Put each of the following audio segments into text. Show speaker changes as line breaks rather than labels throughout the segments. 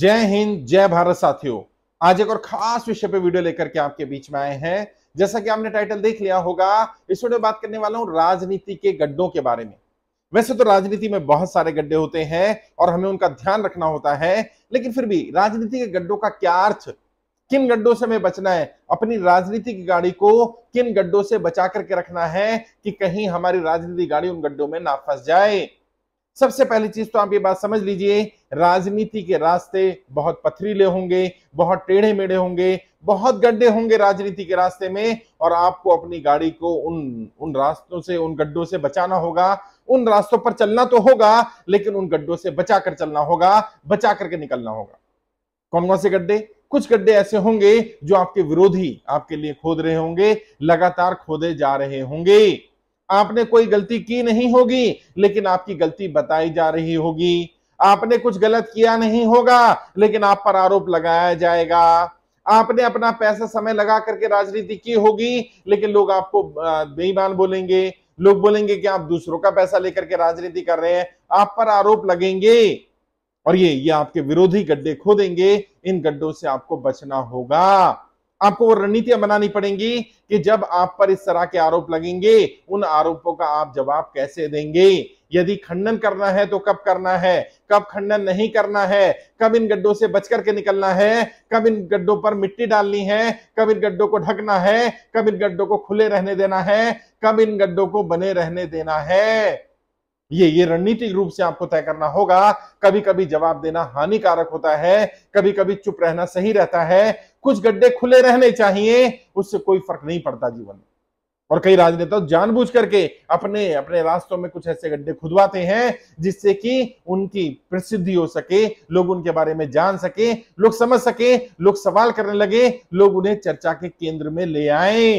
जय हिंद जय भारत साथियों आज एक और खास विषय पे वीडियो लेकर के आपके बीच में आए हैं जैसा कि आपने टाइटल देख लिया होगा इस वीडियो में बात करने वाला हूं राजनीति के गड्ढों के बारे में वैसे तो राजनीति में बहुत सारे गड्ढे होते हैं और हमें उनका ध्यान रखना होता है लेकिन फिर भी राजनीति के गड्ढों का क्या अर्थ किन गड्ढों से हमें बचना है अपनी राजनीति की गाड़ी को किन गड्ढों से बचा करके रखना है कि कहीं हमारी राजनीति गाड़ी उन गड्ढों में ना फंस जाए सबसे पहली चीज तो आप ये बात समझ लीजिए राजनीति के रास्ते बहुत पथरीले होंगे बहुत टेढ़े मेढ़े होंगे बहुत गड्ढे होंगे राजनीति के रास्ते में और आपको अपनी गाड़ी को उन उन रास्तों से उन गड्ढों से बचाना होगा उन रास्तों पर चलना तो होगा लेकिन उन गड्ढों से बचा कर चलना होगा बचा करके निकलना होगा कौन कौन से गड्ढे कुछ गड्ढे ऐसे होंगे जो आपके विरोधी आपके लिए खोद रहे होंगे लगातार खोदे जा रहे होंगे आपने कोई गलती की नहीं होगी लेकिन आपकी गलती बताई जा रही होगी आपने कुछ गलत किया नहीं होगा लेकिन आप पर आरोप लगाया जाएगा आपने अपना पैसा समय लगा करके राजनीति की होगी लेकिन लोग आपको बेईमान बोलेंगे लोग बोलेंगे कि आप दूसरों का पैसा लेकर के राजनीति कर रहे हैं आप पर आरोप लगेंगे और ये ये आपके विरोधी गड्ढे खोदेंगे इन गड्ढों से आपको बचना होगा आपको वो रणनीतियां बनानी पड़ेंगी कि जब आप पर इस तरह के आरोप लगेंगे उन आरोपों का आप जवाब कैसे देंगे यदि खंडन करना है तो कब करना है कब खंडन नहीं करना है कब इन गड्ढों से बच करके निकलना है कब इन गड्ढों पर मिट्टी डालनी है कब इन गड्ढों को ढकना है कब इन गड्ढों को खुले रहने देना है कब इन गड्ढों को बने रहने देना है ये ये रणनीतिक रूप से आपको तय करना होगा कभी कभी जवाब देना हानिकारक होता है कभी कभी चुप रहना सही रहता है कुछ गड्ढे खुले रहने चाहिए उससे कोई फर्क नहीं पड़ता जीवन में और कई राजनेता जानबूझ करके अपने अपने रास्तों में कुछ ऐसे गड्ढे खुदवाते हैं जिससे कि उनकी प्रसिद्धि हो सके लोग उनके बारे में जान सके लोग समझ सके लोग सवाल करने लगे लोग उन्हें चर्चा के केंद्र में ले आए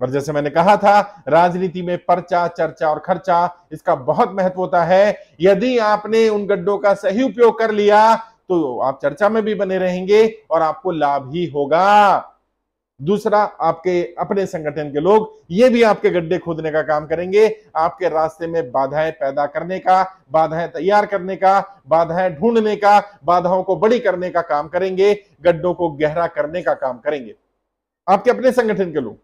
पर जैसे मैंने कहा था राजनीति में पर्चा चर्चा और खर्चा इसका बहुत महत्व होता है यदि आपने उन गड्ढों का सही उपयोग कर लिया तो आप चर्चा में भी बने रहेंगे और आपको लाभ ही होगा दूसरा आपके अपने संगठन के लोग ये भी आपके गड्ढे खोदने का काम करेंगे आपके रास्ते में बाधाएं पैदा करने का बाधाएं तैयार करने का बाधाएं ढूंढने का बाधाओं को बड़ी करने का काम करेंगे गड्ढों को गहरा करने का काम करेंगे आपके अपने संगठन के लोग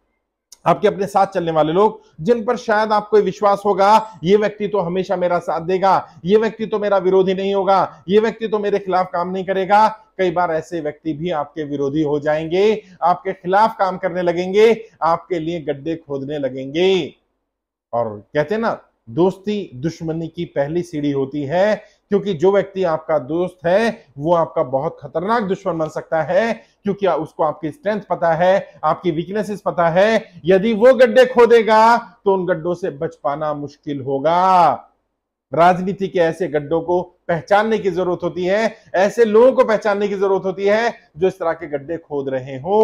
आपके अपने साथ चलने वाले लोग जिन पर शायद आपको विश्वास होगा ये व्यक्ति तो हमेशा मेरा साथ देगा ये व्यक्ति तो मेरा विरोधी नहीं होगा ये व्यक्ति तो मेरे खिलाफ काम नहीं करेगा कई बार ऐसे व्यक्ति भी आपके विरोधी हो जाएंगे आपके खिलाफ काम करने लगेंगे आपके लिए गड्ढे खोदने लगेंगे और कहते ना दोस्ती दुश्मनी की पहली सीढ़ी होती है क्योंकि जो व्यक्ति आपका दोस्त है वो आपका बहुत खतरनाक दुश्मन बन सकता है क्योंकि उसको आपकी स्ट्रेंथ पता है आपकी वीकनेसेस पता है यदि वो गड्ढे खोदेगा तो उन गड्ढों से बच पाना मुश्किल होगा राजनीति के ऐसे गड्ढों को पहचानने की जरूरत होती है ऐसे लोगों को पहचानने की जरूरत होती है जो इस तरह के गड्ढे खोद रहे हो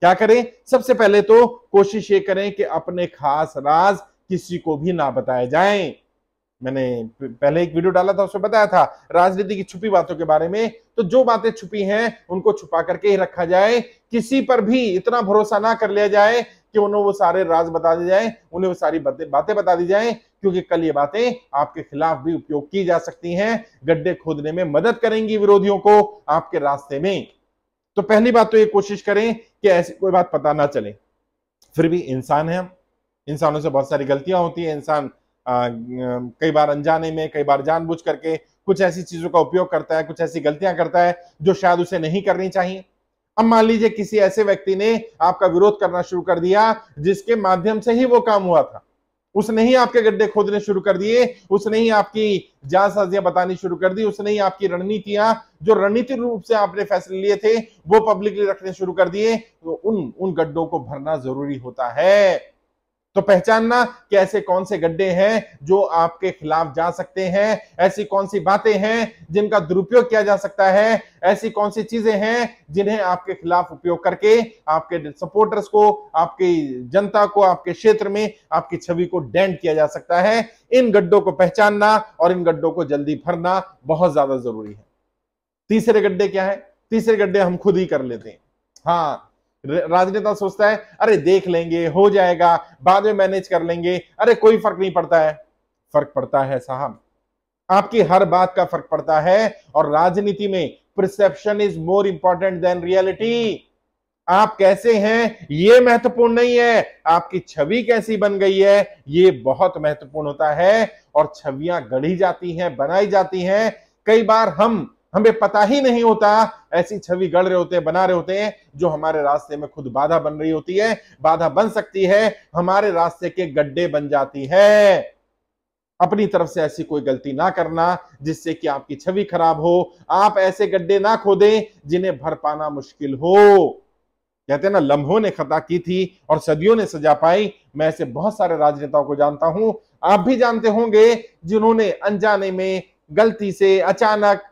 क्या करें सबसे पहले तो कोशिश ये करें कि अपने खास राज किसी को भी ना बताए जाएं मैंने पहले एक वीडियो डाला था उसमें बताया था राजनीति की छुपी बातों के बारे में तो जो बातें छुपी हैं उनको छुपा करके ही रखा जाए किसी पर भी इतना भरोसा ना कर लिया जाए कि उन्हें वो सारे राज बता दिए जाए उन्हें वो सारी बातें बातें बता दी जाए क्योंकि कल ये बातें आपके खिलाफ भी उपयोग की जा सकती हैं गड्ढे खोदने में मदद करेंगी विरोधियों को आपके रास्ते में तो पहली बात तो ये कोशिश करें कि ऐसी कोई बात पता ना चले फिर भी इंसान है हम इंसानों से बहुत सारी गलतियां होती है इंसान कई बार अनजाने में कई बार जानबूझ करके कुछ ऐसी चीजों का उपयोग करता है कुछ ऐसी गलतियां करता है जो शायद उसे नहीं करनी चाहिए अब मान लीजिए किसी ऐसे व्यक्ति ने आपका विरोध करना शुरू कर दिया जिसके माध्यम से ही वो काम हुआ था उसने ही आपके गड्ढे खोदने शुरू कर दिए उसने ही आपकी जालसाजियां बतानी शुरू कर दी उसने ही आपकी रणनीतियां जो रणनीतिक रूप से आपने फैसले लिए थे वो पब्लिकली रखने शुरू कर दिए तो उन उन गड्ढों को भरना जरूरी होता है तो पहचानना कि ऐसे कौन से गड्ढे हैं जो आपके खिलाफ जा सकते हैं ऐसी कौन सी बातें हैं जिनका दुरुपयोग किया जा सकता है ऐसी कौन सी चीजें हैं जिन्हें आपके खिलाफ उपयोग करके आपके सपोर्टर्स को आपकी जनता को आपके क्षेत्र में आपकी छवि को डेंट किया जा सकता है इन गड्ढों को पहचानना और इन गड्ढों को जल्दी भरना बहुत ज्यादा जरूरी है तीसरे गड्ढे क्या है तीसरे गड्ढे हम खुद ही कर लेते हैं हाँ राजनेता सोचता है अरे देख लेंगे हो जाएगा बाद में मैनेज कर लेंगे अरे कोई फर्क नहीं पड़ता है फर्क पड़ता है साहब आपकी हर बात का फर्क पड़ता है और राजनीति में perception is more important than reality आप कैसे हैं ये महत्वपूर्ण नहीं है आपकी छवि कैसी बन गई है ये बहुत महत्वपूर्ण होता है और छवियां गढ़ी जाती हैं बनाई जाती हैं कई बार हम हमें पता ही नहीं होता ऐसी छवि गढ़ रहे होते हैं बना रहे होते हैं जो हमारे रास्ते में खुद बाधा बन रही होती है बाधा बन सकती है हमारे रास्ते के गड्ढे बन जाती है अपनी तरफ से ऐसी कोई गलती ना करना जिससे कि आपकी छवि खराब हो आप ऐसे गड्ढे ना खोदें जिन्हें भर पाना मुश्किल हो कहते हैं ना लम्हों ने खता की थी और सदियों ने सजा पाई मैं ऐसे बहुत सारे राजनेताओं को जानता हूं आप भी जानते होंगे जिन्होंने अनजाने में गलती से अचानक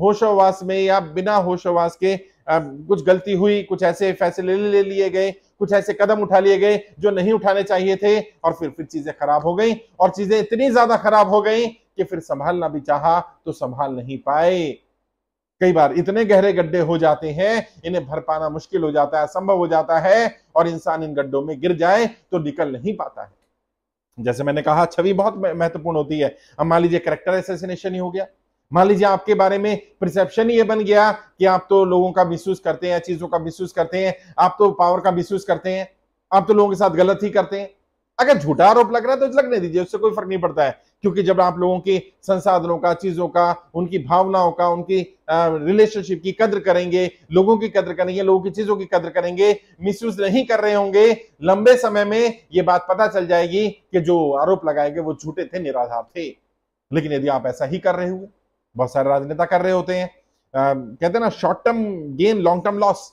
होशोवास में या बिना होशोवास के कुछ गलती हुई कुछ ऐसे फैसले ले लिए गए कुछ ऐसे कदम उठा लिए गए जो नहीं उठाने चाहिए थे और फिर फिर चीजें खराब हो गई और चीजें इतनी ज्यादा खराब हो गई कि फिर संभालना भी चाहा तो संभाल नहीं पाए कई बार इतने गहरे गड्ढे हो जाते हैं इन्हें भर पाना मुश्किल हो जाता है असंभव हो जाता है और इंसान इन गड्ढों में गिर जाए तो निकल नहीं पाता है जैसे मैंने कहा छवि बहुत महत्वपूर्ण होती है अब मान लीजिए करेक्टर एसेसिनेशन ही हो गया मान लीजिए आपके बारे में परसेप्शन ये बन गया कि आप तो लोगों का महसूस करते हैं चीजों का महसूस करते हैं आप तो पावर का महसूस करते हैं आप तो लोगों के साथ गलत ही करते हैं अगर झूठा आरोप लग रहा है तो लगने दीजिए उससे कोई फर्क नहीं पड़ता है क्योंकि जब आप लोगों के संसाधनों का चीजों का उनकी भावनाओं का उनकी रिलेशनशिप की कदर करेंगे लोगों की कद्र करेंगे लोगों की चीजों की कद्र करेंगे महसूस नहीं कर रहे होंगे लंबे समय में ये बात पता चल जाएगी कि जो आरोप लगाएंगे वो झूठे थे निराधार थे लेकिन यदि आप ऐसा ही कर रहे हुए बहुत सारे राजनेता कर रहे होते हैं आ, कहते हैं ना short term gain long term loss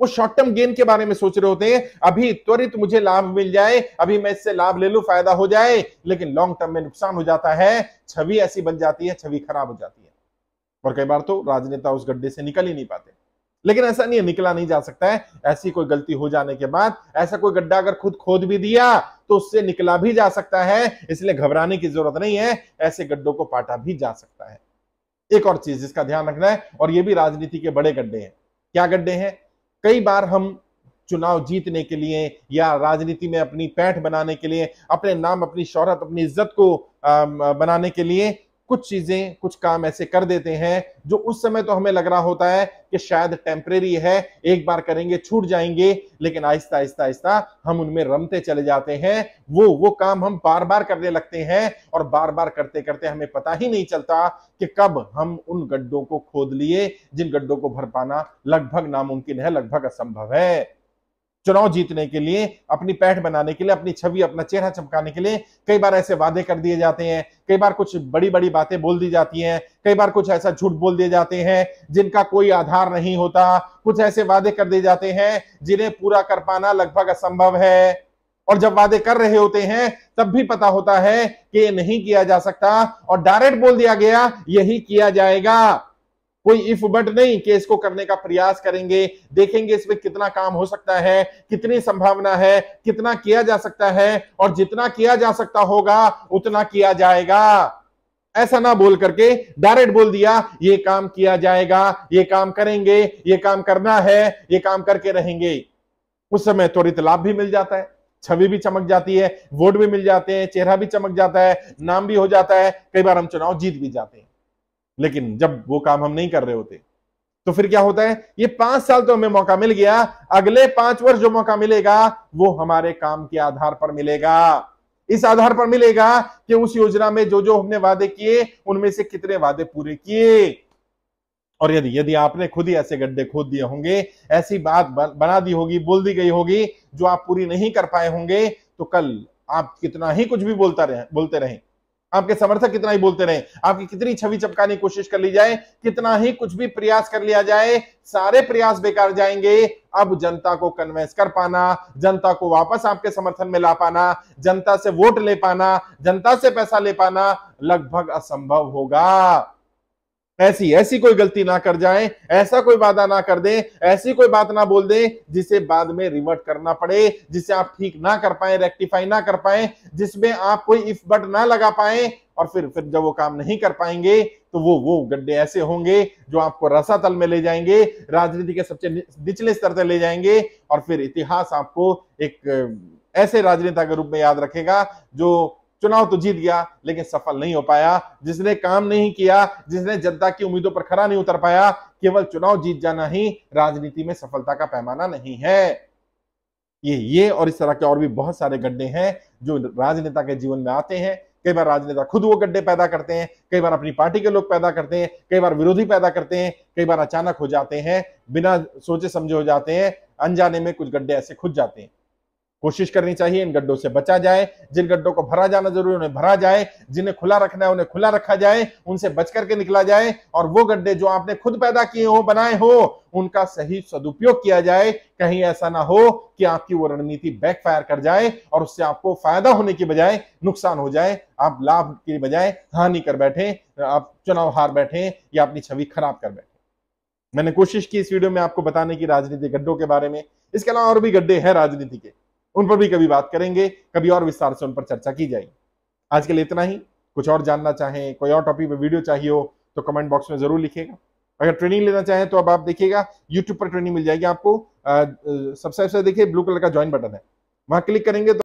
वो शॉर्ट टर्म गेन के बारे में सोच रहे होते हैं अभी त्वरित मुझे लाभ मिल जाए अभी मैं इससे लाभ ले लू फायदा हो जाए लेकिन लॉन्ग टर्म में नुकसान हो जाता है छवि ऐसी बन जाती है छवि खराब हो जाती है और कई बार तो राजनेता उस गड्ढे से निकल ही नहीं पाते लेकिन ऐसा नहीं है निकला नहीं जा सकता है ऐसी कोई गलती हो जाने के बाद ऐसा कोई गड्ढा अगर खुद खोद भी दिया तो उससे निकला भी जा सकता है इसलिए घबराने की जरूरत नहीं है ऐसे गड्ढों को पाटा भी जा सकता है एक और चीज जिसका ध्यान रखना है और ये भी राजनीति के बड़े गड्ढे हैं क्या गड्ढे हैं कई बार हम चुनाव जीतने के लिए या राजनीति में अपनी पैठ बनाने के लिए अपने नाम अपनी शोहरत अपनी इज्जत को बनाने के लिए कुछ चीजें कुछ काम ऐसे कर देते हैं जो उस समय तो हमें लग रहा होता है कि शायद टेम्परेरी है एक बार करेंगे छूट जाएंगे लेकिन आहिस्ता आहिस्ता आहिस्ता हम उनमें रमते चले जाते हैं वो वो काम हम बार बार करने लगते हैं और बार बार करते करते हमें पता ही नहीं चलता कि कब हम उन गड्ढों को खोद लिए जिन गड्ढों को भर पाना लगभग नामुमकिन है लगभग असंभव है चुनाव जीतने के लिए अपनी पैठ बनाने के लिए अपनी छवि अपना चेहरा चमकाने के लिए कई बार ऐसे वादे कर दिए जाते हैं कई बार कुछ बड़ी बड़ी बातें बोल दी जाती हैं कई बार कुछ ऐसा झूठ बोल दिए जाते हैं जिनका कोई आधार नहीं होता कुछ ऐसे वादे कर दिए जाते हैं जिन्हें पूरा कर पाना लगभग असंभव है और जब वादे कर रहे होते हैं तब भी पता होता है कि ये नहीं किया जा सकता और डायरेक्ट बोल दिया गया यही किया जाएगा कोई इफ बट नहीं कि इसको करने का प्रयास करेंगे देखेंगे इसमें कितना काम हो सकता है कितनी संभावना है कितना किया जा सकता है और जितना किया जा सकता होगा उतना किया जाएगा ऐसा ना बोल करके डायरेक्ट बोल दिया ये काम किया जाएगा ये काम करेंगे ये काम करना है ये काम करके रहेंगे उस समय त्वरित लाभ भी मिल जाता है छवि भी चमक जाती है वोट भी मिल जाते हैं चेहरा भी चमक जाता है नाम भी हो जाता है कई बार हम चुनाव जीत भी जाते हैं लेकिन जब वो काम हम नहीं कर रहे होते तो फिर क्या होता है ये पांच साल तो हमें मौका मिल गया अगले पांच वर्ष जो मौका मिलेगा वो हमारे काम के आधार पर मिलेगा इस आधार पर मिलेगा कि उस योजना में जो जो हमने वादे किए उनमें से कितने वादे पूरे किए और यदि यदि आपने खुद ही ऐसे गड्ढे खोद दिए होंगे ऐसी बात बना दी होगी बोल दी गई होगी जो आप पूरी नहीं कर पाए होंगे तो कल आप कितना ही कुछ भी बोलता रहे बोलते रहें आपके समर्थक कितना ही बोलते रहे आपकी कितनी छवि चपकाने की कोशिश कर ली जाए कितना ही कुछ भी प्रयास कर लिया जाए सारे प्रयास बेकार जाएंगे अब जनता को कन्वेंस कर पाना जनता को वापस आपके समर्थन में ला पाना जनता से वोट ले पाना जनता से पैसा ले पाना लगभग असंभव होगा ऐसी ऐसी कोई गलती ना कर जाए ऐसा कोई वादा ना कर दें ऐसी कोई बात ना बोल दें जिसे बाद में रिवर्ट करना पड़े जिसे आप ठीक ना कर पाए रेक्टिफाई ना कर पाए जिसमें आप कोई इफ बट ना लगा पाए और फिर फिर जब वो काम नहीं कर पाएंगे तो वो वो गड्ढे ऐसे होंगे जो आपको रसातल में ले जाएंगे राजनीति के सबसे निचले स्तर से ले जाएंगे और फिर इतिहास आपको एक ऐसे राजनेता के रूप में याद रखेगा जो चुनाव तो जीत गया लेकिन सफल नहीं हो पाया जिसने काम नहीं किया जिसने जनता की उम्मीदों पर खरा नहीं उतर पाया केवल चुनाव जीत जाना ही राजनीति में सफलता का पैमाना नहीं है ये ये और इस तरह के और भी बहुत सारे गड्ढे हैं जो राजनेता के जीवन में आते हैं कई बार राजनेता खुद वो गड्ढे पैदा करते हैं कई बार अपनी पार्टी के लोग पैदा करते हैं कई बार विरोधी पैदा करते हैं कई बार अचानक हो जाते हैं बिना सोचे समझे हो जाते हैं अनजाने में कुछ गड्ढे ऐसे खुद जाते हैं कोशिश करनी चाहिए इन गड्ढों से बचा जाए जिन गड्ढों को भरा जाना जरूरी उन्हें भरा जाए जिन्हें खुला रखना है उन्हें खुला रखा जाए उनसे बच करके निकला जाए और वो गड्ढे जो आपने खुद पैदा किए हो बनाए हो उनका सही सदुपयोग किया जाए कहीं ऐसा ना हो कि आपकी वो रणनीति बैकफायर कर जाए और उससे आपको फायदा होने की बजाय नुकसान हो जाए आप लाभ की बजाय हानि कर बैठे आप चुनाव हार बैठे या अपनी छवि खराब कर बैठे मैंने कोशिश की इस वीडियो में आपको बताने की राजनीति गड्ढों के बारे में इसके अलावा और भी गड्ढे हैं राजनीति के उन पर भी कभी बात करेंगे कभी और विस्तार से उन पर चर्चा की जाएगी आज के लिए इतना ही कुछ और जानना चाहें कोई और टॉपिक पर वीडियो चाहिए हो तो कमेंट बॉक्स में जरूर लिखेगा अगर ट्रेनिंग लेना चाहें तो अब आप देखिएगा यूट्यूब पर ट्रेनिंग मिल जाएगी आपको सबसे देखिए ब्लू कलर का ज्वाइन बटन है वहां क्लिक करेंगे तो